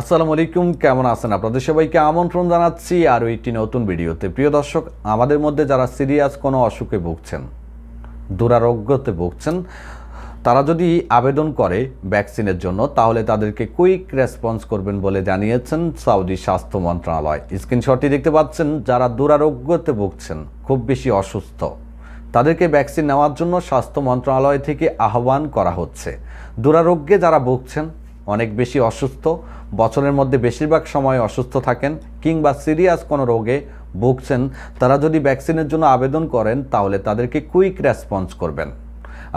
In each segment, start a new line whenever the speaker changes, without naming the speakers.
আসসালামু আলাইকুম কেমন আছেন আপনাদের সবাইকে আমন্ত্রণ জানাচ্ছি আরও একটি নতুন ভিডিওতে প্রিয় দর্শক আমাদের মধ্যে যারা সিরিয়াস কোনো অসুখে ভুগছেন দুরারোগ্যতে ভুগছেন তারা যদি আবেদন করে ভ্যাকসিনের জন্য তাহলে তাদেরকে কুইক রেসপন্স করবেন বলে জানিয়েছেন সাউদি স্বাস্থ্য মন্ত্রণালয় স্ক্রিনশটটি দেখতে পাচ্ছেন যারা দুরারোগ্যতে ভুগছেন খুব বেশি অসুস্থ তাদেরকে ভ্যাকসিন নেওয়ার জন্য স্বাস্থ্য মন্ত্রণালয় থেকে আহ্বান করা হচ্ছে দুরারোগ্যে যারা ভুগছেন অনেক বেশি অসুস্থ বছরের মধ্যে বেশিরভাগ সময় অসুস্থ থাকেন কিংবা সিরিয়াস কোনো রোগে ভুগছেন তারা যদি ভ্যাকসিনের জন্য আবেদন করেন তাহলে তাদেরকে কুইক রেসপন্স করবেন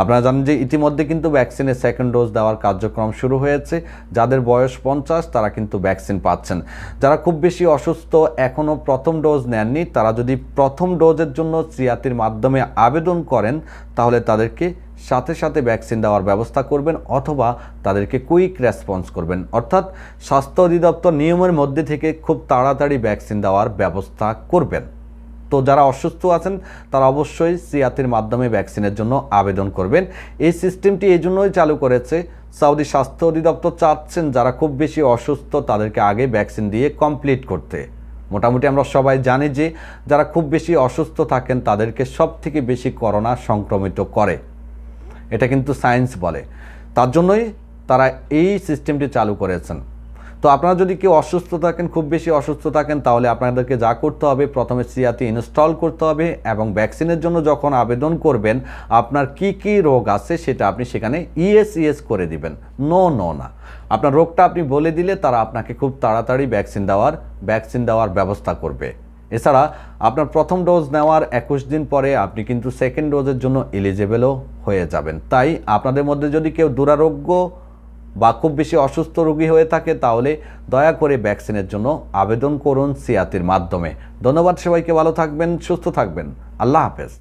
আপনারা জানেন যে ইতিমধ্যে কিন্তু ভ্যাকসিনের সেকেন্ড ডোজ দেওয়ার কার্যক্রম শুরু হয়েছে যাদের বয়স পঞ্চাশ তারা কিন্তু ভ্যাকসিন পাচ্ছেন যারা খুব বেশি অসুস্থ এখনও প্রথম ডোজ নেননি তারা যদি প্রথম ডোজের জন্য সিয়াতির মাধ্যমে আবেদন করেন তাহলে তাদেরকে সাথে সাথে ভ্যাকসিন দেওয়ার ব্যবস্থা করবেন অথবা তাদেরকে কুইক রেসপন্স করবেন অর্থাৎ স্বাস্থ্য অধিদপ্তর নিয়মের মধ্যে থেকে খুব তাড়াতাড়ি ভ্যাকসিন দেওয়ার ব্যবস্থা করবেন তো যারা অসুস্থ আছেন তারা অবশ্যই সিয়াতির মাধ্যমে ভ্যাকসিনের জন্য আবেদন করবেন এই সিস্টেমটি এই জন্যই চালু করেছে সাউদি স্বাস্থ্য অধিদপ্তর চাচ্ছেন যারা খুব বেশি অসুস্থ তাদেরকে আগে ভ্যাকসিন দিয়ে কমপ্লিট করতে মোটামুটি আমরা সবাই জানি যে যারা খুব বেশি অসুস্থ থাকেন তাদেরকে সব থেকে বেশি করোনা সংক্রমিত করে এটা কিন্তু সায়েন্স বলে তার জন্যই তারা এই সিস্টেমটি চালু করেছেন তো আপনারা যদি কেউ অসুস্থ থাকেন খুব বেশি অসুস্থ থাকেন তাহলে আপনাদেরকে যা করতে হবে প্রথমে সিয়াতি ইনস্টল করতে হবে এবং ভ্যাকসিনের জন্য যখন আবেদন করবেন আপনার কি কি রোগ আছে সেটা আপনি সেখানে ইএস e ইএস e করে দিবেন নো নো না আপনার রোগটা আপনি বলে দিলে তারা আপনাকে খুব তাড়াতাড়ি ভ্যাকসিন দেওয়ার ভ্যাকসিন দেওয়ার ব্যবস্থা করবে এছাড়া আপনার প্রথম ডোজ নেওয়ার একুশ দিন পরে আপনি কিন্তু সেকেন্ড ডোজের জন্য এলিজেবেলও হয়ে যাবেন তাই আপনাদের মধ্যে যদি কেউ দুরারোগ্য বা খুব বেশি অসুস্থ রোগী হয়ে থাকে তাহলে দয়া করে ভ্যাকসিনের জন্য আবেদন করুন সিয়াতির মাধ্যমে ধন্যবাদ সবাইকে ভালো থাকবেন সুস্থ থাকবেন আল্লাহ হাফেজ